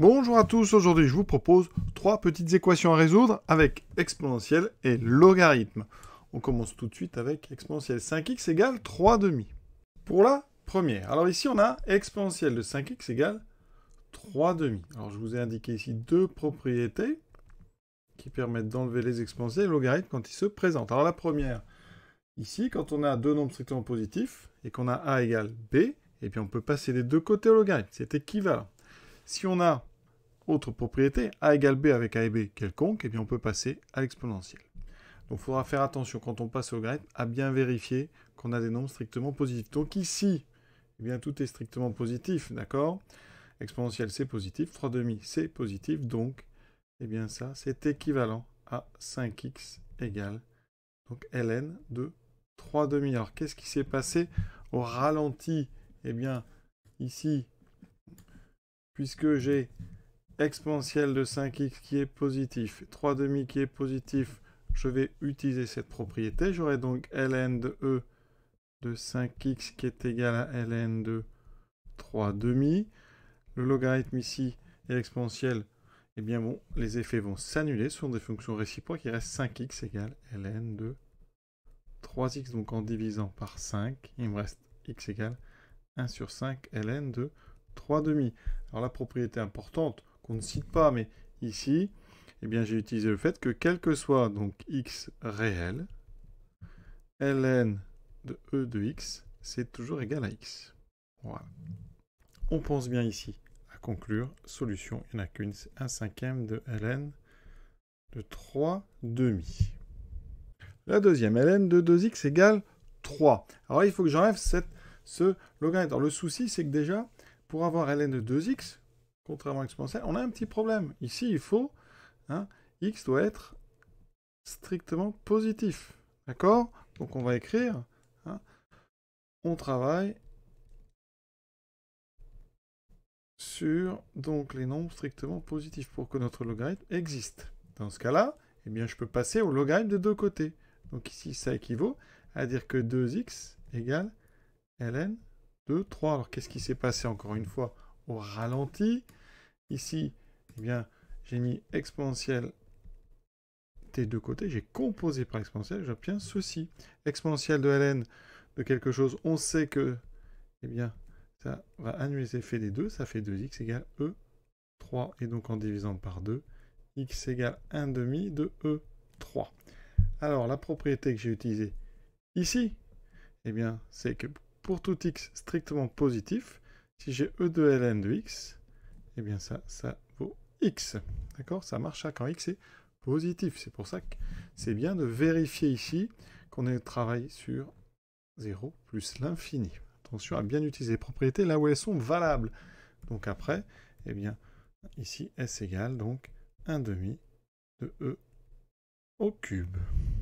Bonjour à tous, aujourd'hui je vous propose trois petites équations à résoudre avec exponentielle et logarithme. On commence tout de suite avec exponentielle 5x égale 3 demi. Pour la première, alors ici on a exponentielle de 5x égale 3 demi. Alors je vous ai indiqué ici deux propriétés qui permettent d'enlever les exponentielles et les logarithme quand ils se présentent. Alors la première, ici quand on a deux nombres strictement positifs et qu'on a a égale b, et eh bien on peut passer des deux côtés au logarithme, c'est équivalent. Si on a autre propriété, a égale b avec a et b quelconque, et bien on peut passer à l'exponentielle. Donc il faudra faire attention quand on passe au GREP à bien vérifier qu'on a des nombres strictement positifs. Donc ici, et eh bien tout est strictement positif, d'accord Exponentielle c'est positif, 3 demi c'est positif, donc et eh bien ça c'est équivalent à 5x égale donc ln de 3 demi. Alors qu'est-ce qui s'est passé au ralenti Et eh bien ici, puisque j'ai exponentielle de 5x qui est positif, 3 demi qui est positif, je vais utiliser cette propriété. J'aurai donc ln de e de 5x qui est égal à ln de 3 demi. Le logarithme ici et l'exponentielle, Eh bien bon, les effets vont s'annuler. sur des fonctions réciproques. Il reste 5x égale ln de 3x. Donc en divisant par 5, il me reste x égale 1 sur 5 ln de 3 demi. Alors la propriété importante, on ne cite pas, mais ici, eh bien, j'ai utilisé le fait que quel que soit donc x réel, ln de e de x, c'est toujours égal à x. Voilà. On pense bien ici à conclure. Solution, il n'y en a qu'une, c'est cinquième de ln de 3 demi. La deuxième, ln de 2x égale 3. Alors il faut que j'enlève ce logarithme. Alors, le souci, c'est que déjà, pour avoir ln de 2x, contrairement à exponentielle, on a un petit problème. Ici, il faut, hein, x doit être strictement positif. D'accord Donc on va écrire, hein, on travaille sur donc, les nombres strictement positifs pour que notre logarithme existe. Dans ce cas-là, eh bien, je peux passer au logarithme de deux côtés. Donc ici, ça équivaut à dire que 2x égale ln de 3. Alors qu'est-ce qui s'est passé encore une fois au ralenti Ici, eh bien, j'ai mis exponentielle des deux côtés, j'ai composé par exponentielle, j'obtiens ceci. Exponentielle de ln de quelque chose, on sait que, eh bien, ça va annuler les des deux, ça fait 2x égale e 3, et donc en divisant par 2, x égale 1 demi de e 3. Alors, la propriété que j'ai utilisée ici, eh bien, c'est que pour tout x strictement positif, si j'ai e de ln de x, eh bien ça, ça vaut x. D'accord Ça marche quand x est positif. C'est pour ça que c'est bien de vérifier ici qu'on travaille sur 0 plus l'infini. Attention à bien utiliser les propriétés là où elles sont valables. Donc après, eh bien, ici, S égale donc 1 demi de E au cube.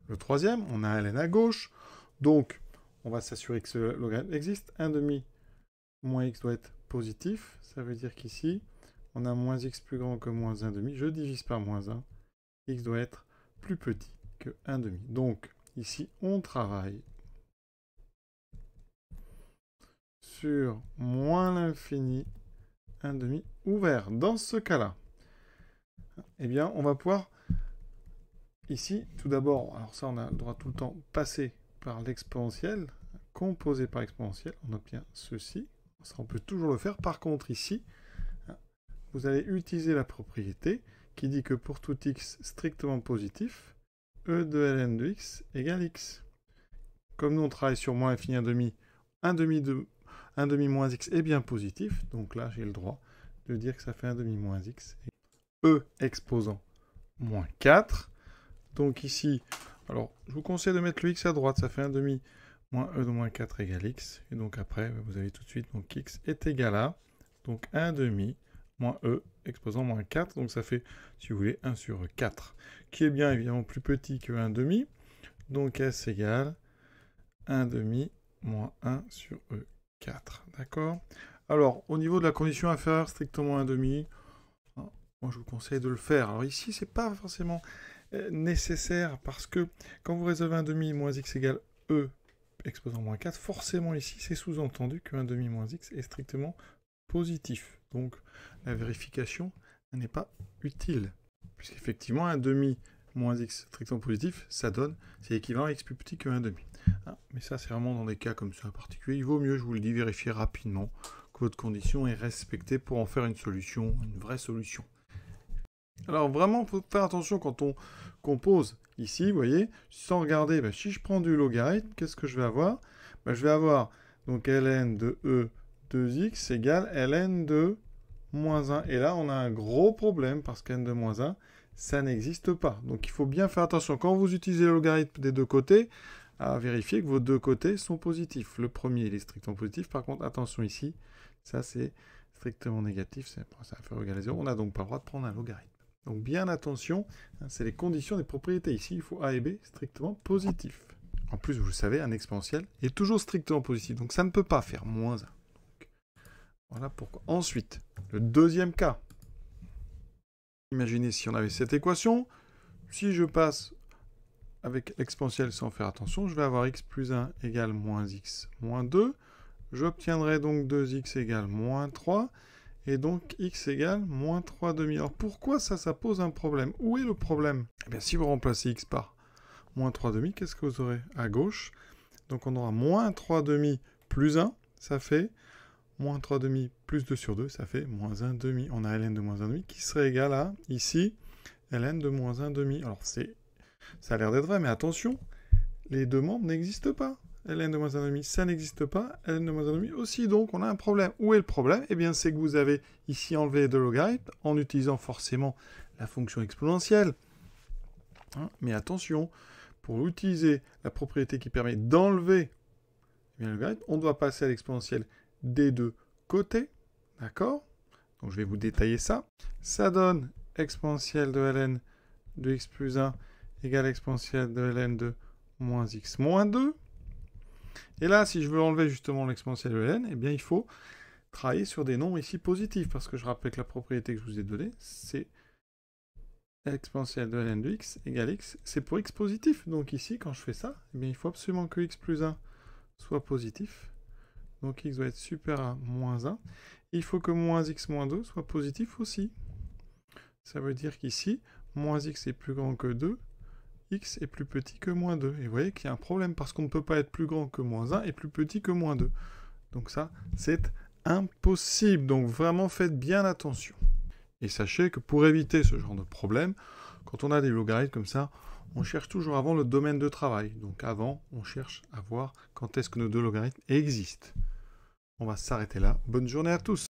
Le troisième, on a ln à gauche. Donc, on va s'assurer que ce logarithme existe. 1 demi moins x doit être positif. Ça veut dire qu'ici, on a moins x plus grand que moins 1 demi. Je divise par moins 1. x doit être plus petit que 1 demi. Donc, ici, on travaille sur moins l'infini 1 demi ouvert. Dans ce cas-là, eh bien, on va pouvoir ici, tout d'abord, alors ça, on a le droit tout le temps passer par l'exponentielle, composé par exponentielle, on obtient ceci. Ça, on peut toujours le faire. Par contre, ici, vous allez utiliser la propriété qui dit que pour tout x strictement positif, e de ln de x égale x. Comme nous on travaille sur moins infini 1 demi, 1 demi, de, demi moins x est bien positif, donc là j'ai le droit de dire que ça fait 1 demi moins x. E exposant moins 4. Donc ici, alors je vous conseille de mettre le x à droite, ça fait 1 demi moins e de moins 4 égale x. Et donc après, vous avez tout de suite, donc x est égal à, donc 1 demi moins e exposant moins 4. Donc ça fait, si vous voulez, 1 sur 4, qui est bien évidemment plus petit que 1 demi. Donc S égale 1 demi moins 1 sur E4. D'accord Alors, au niveau de la condition inférieure, strictement 1 demi, moi je vous conseille de le faire. Alors ici, c'est pas forcément euh, nécessaire parce que quand vous résolvez 1 demi moins x égale E exposant moins 4, forcément ici, c'est sous-entendu que 1 demi moins x est strictement positif. Donc la vérification n'est pas utile. Puisqu'effectivement, 1 demi moins x strictement positif, ça donne, c'est équivalent à x plus petit que 1 demi. Ah, mais ça, c'est vraiment dans des cas comme ça en particulier. Il vaut mieux, je vous le dis, vérifier rapidement que votre condition est respectée pour en faire une solution, une vraie solution. Alors vraiment, il faut faire attention quand on compose ici, vous voyez, sans regarder, bah, si je prends du logarithme, qu'est-ce que je vais avoir bah, Je vais avoir donc ln de e 2x égale ln de moins 1. Et là, on a un gros problème parce n de moins 1, ça n'existe pas. Donc il faut bien faire attention. Quand vous utilisez le logarithme des deux côtés, à vérifier que vos deux côtés sont positifs. Le premier, il est strictement positif. Par contre, attention ici, ça c'est strictement négatif. C'est va faire égal à 0. On n'a donc pas le droit de prendre un logarithme. Donc bien attention, hein, c'est les conditions des propriétés. Ici, il faut A et B strictement positifs. En plus, vous le savez, un exponentiel est toujours strictement positif. Donc ça ne peut pas faire moins 1. Voilà pourquoi. Ensuite, le deuxième cas. Imaginez si on avait cette équation. Si je passe avec l'exponentielle sans faire attention, je vais avoir x plus 1 égale moins x moins 2. J'obtiendrai donc 2x égale moins 3. Et donc x égale moins 3 demi. Alors pourquoi ça, ça pose un problème Où est le problème Eh bien si vous remplacez x par moins 3 demi, qu'est-ce que vous aurez à gauche Donc on aura moins 3 demi plus 1, ça fait moins 3,5 plus 2 sur 2, ça fait moins 1,5. demi. On a ln de moins 1,5 qui serait égal à, ici, ln de moins 1 demi. Alors, c'est, ça a l'air d'être vrai, mais attention, les deux membres n'existent pas. ln de moins 1,5, ça n'existe pas. ln de moins 1,5 aussi, donc on a un problème. Où est le problème Eh bien, c'est que vous avez ici enlevé deux logarithmes en utilisant forcément la fonction exponentielle. Hein, mais attention, pour utiliser la propriété qui permet d'enlever eh le logarithme, on doit passer à l'exponentielle des deux côtés. D'accord Donc je vais vous détailler ça. Ça donne exponentielle de ln de x plus 1 égale exponentielle de ln de moins x moins 2. Et là, si je veux enlever justement l'exponentielle de ln, eh bien il faut travailler sur des nombres ici positifs, parce que je rappelle que la propriété que je vous ai donnée, c'est exponentielle de ln de x égale x, c'est pour x positif. Donc ici, quand je fais ça, eh bien, il faut absolument que x plus 1 soit positif. Donc x doit être supérieur à moins 1. Il faut que moins x moins 2 soit positif aussi. Ça veut dire qu'ici, moins x est plus grand que 2, x est plus petit que moins 2. Et vous voyez qu'il y a un problème parce qu'on ne peut pas être plus grand que moins 1 et plus petit que moins 2. Donc ça, c'est impossible. Donc vraiment faites bien attention. Et sachez que pour éviter ce genre de problème, quand on a des logarithmes comme ça, on cherche toujours avant le domaine de travail. Donc avant, on cherche à voir quand est-ce que nos deux logarithmes existent. On va s'arrêter là. Bonne journée à tous.